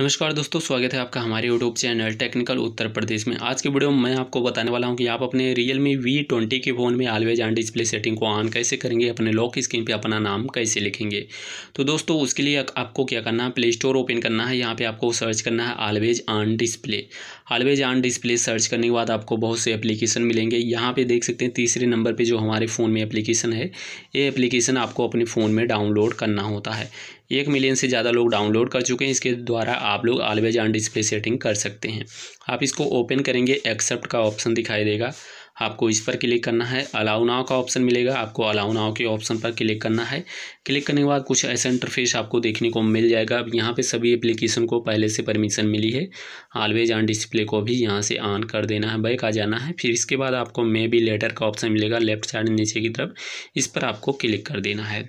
नमस्कार दोस्तों स्वागत है आपका हमारे YouTube channel technical Uttar Pradesh में आज के वीडियो में मैं आपको बताने वाला हूं कि आप अपने रियल मी वी ट्वेंटी के फ़ोन में ऑलवेज ऑन डिस्प्ले सेटिंग को ऑन कैसे करेंगे अपने लॉक स्क्रीन पे अपना नाम कैसे लिखेंगे तो दोस्तों उसके लिए आपको क्या करना है प्ले स्टोर ओपन करना है यहाँ पर आपको सर्च करना है always on display always on display search करने के बाद आपको बहुत से एप्लीकेशन मिलेंगे यहाँ पर देख सकते हैं तीसरे नंबर पर जो हमारे फ़ोन में एप्लीकेशन है ये एप्लीकेशन आपको अपने फ़ोन में डाउनलोड करना होता है एक मिलियन से ज़्यादा लोग डाउनलोड कर चुके हैं इसके द्वारा आप लोग ऑलवेज ऑन डिस्प्ले सेटिंग कर सकते हैं आप इसको ओपन करेंगे एक्सेप्ट का ऑप्शन दिखाई देगा आपको इस पर क्लिक करना है अलाउ नाव का ऑप्शन मिलेगा आपको अलाउ नाव के ऑप्शन पर क्लिक करना है क्लिक करने के बाद कुछ ऐसा इंटरफेस आपको देखने को मिल जाएगा अब यहाँ पे सभी एप्लीकेशन को पहले से परमिशन मिली है ऑलवेज ऑन डिस्प्ले को भी यहाँ से ऑन कर देना है बैक आ जाना है फिर इसके बाद आपको मे बी लेटर का ऑप्शन मिलेगा लेफ्ट साइड नीचे की तरफ इस पर आपको क्लिक कर देना है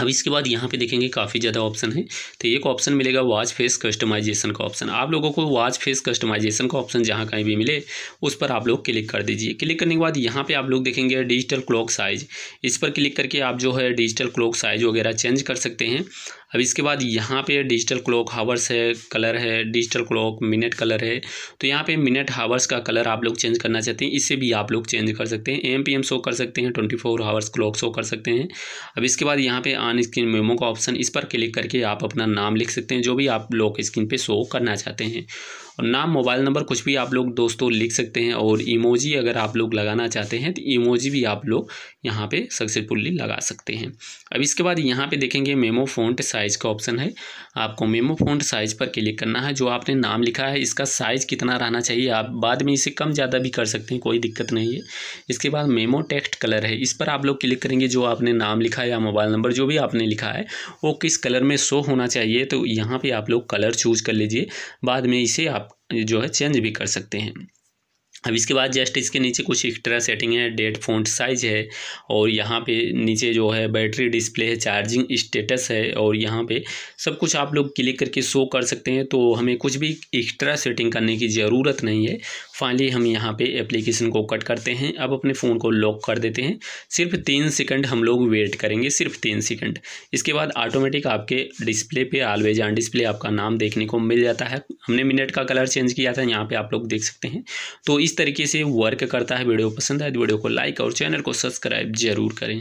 अब इसके बाद यहाँ पे देखेंगे काफ़ी ज़्यादा ऑप्शन है तो एक ऑप्शन मिलेगा वाच फेस कस्टमाइजेशन का ऑप्शन आप लोगों को वाच फेस कस्टमाइजेशन का ऑप्शन जहाँ कहीं भी मिले उस पर आप लोग क्लिक कर दीजिए क्लिक करने के बाद यहाँ पे आप लोग देखेंगे डिजिटल क्लॉक साइज इस पर क्लिक करके आप जो है डिजिटल क्लॉक साइज वगैरह चेंज कर सकते हैं अब इसके बाद यहाँ पे डिजिटल क्लॉक हावर्स है कलर है डिजिटल क्लॉक मिनट कलर है तो यहाँ पे मिनट हावर्स का कलर आप लोग चेंज करना चाहते हैं इससे भी आप लोग चेंज कर सकते हैं एम पी एम शो कर सकते हैं twenty four hours clock show कर सकते हैं अब इसके बाद यहाँ पे ऑन स्क्रीन मेमो का ऑप्शन इस पर क्लिक करके आप अपना नाम लिख सकते हैं जो भी आप लोग स्क्रीन पे शो करना चाहते हैं और नाम मोबाइल नंबर कुछ भी आप लोग दोस्तों लिख सकते हैं और इमोजी अगर आप लोग लगाना चाहते हैं तो इमोजी भी आप लोग यहाँ पे सक्सेसफुल्ली लगा सकते हैं अब इसके बाद यहाँ पे देखेंगे मेमो फ़ॉन्ट साइज़ का ऑप्शन है आपको मेमो फ़ॉन्ट साइज़ पर क्लिक करना है जो आपने नाम लिखा है इसका साइज़ कितना रहना चाहिए आप बाद में इसे कम ज़्यादा भी कर सकते हैं कोई दिक्कत नहीं है इसके बाद मेमो टेक्स्ट कलर है इस पर आप लोग क्लिक करेंगे जो आपने नाम लिखा है या मोबाइल नंबर जो भी भी आपने लिखा है वो किस कलर में शो होना चाहिए तो यहाँ पे आप लोग कलर चूज कर लीजिए बाद में इसे आप जो है चेंज भी कर सकते हैं अब इसके बाद जस्ट इसके नीचे कुछ एक्स्ट्रा सेटिंग है डेट फ़ॉन्ट साइज है और यहाँ पे नीचे जो है बैटरी डिस्प्ले है चार्जिंग स्टेटस है और यहाँ पे सब कुछ आप लोग क्लिक करके शो कर सकते हैं तो हमें कुछ भी एक्स्ट्रा सेटिंग करने की ज़रूरत नहीं है फाइनली हम यहाँ पे एप्लीकेशन को कट करते हैं अब अपने फ़ोन को लॉक कर देते हैं सिर्फ तीन सेकेंड हम लोग वेट करेंगे सिर्फ तीन सेकेंड इसके बाद ऑटोमेटिक आपके डिस्प्ले पर ऑलवेज ऑन डिस्प्ले आपका नाम देखने को मिल जाता है हमने मिनट का कलर चेंज किया था यहाँ पर आप लोग देख सकते हैं तो इस तरीके से वर्क करता है वीडियो पसंद आए तो वीडियो को लाइक और चैनल को सब्सक्राइब जरूर करें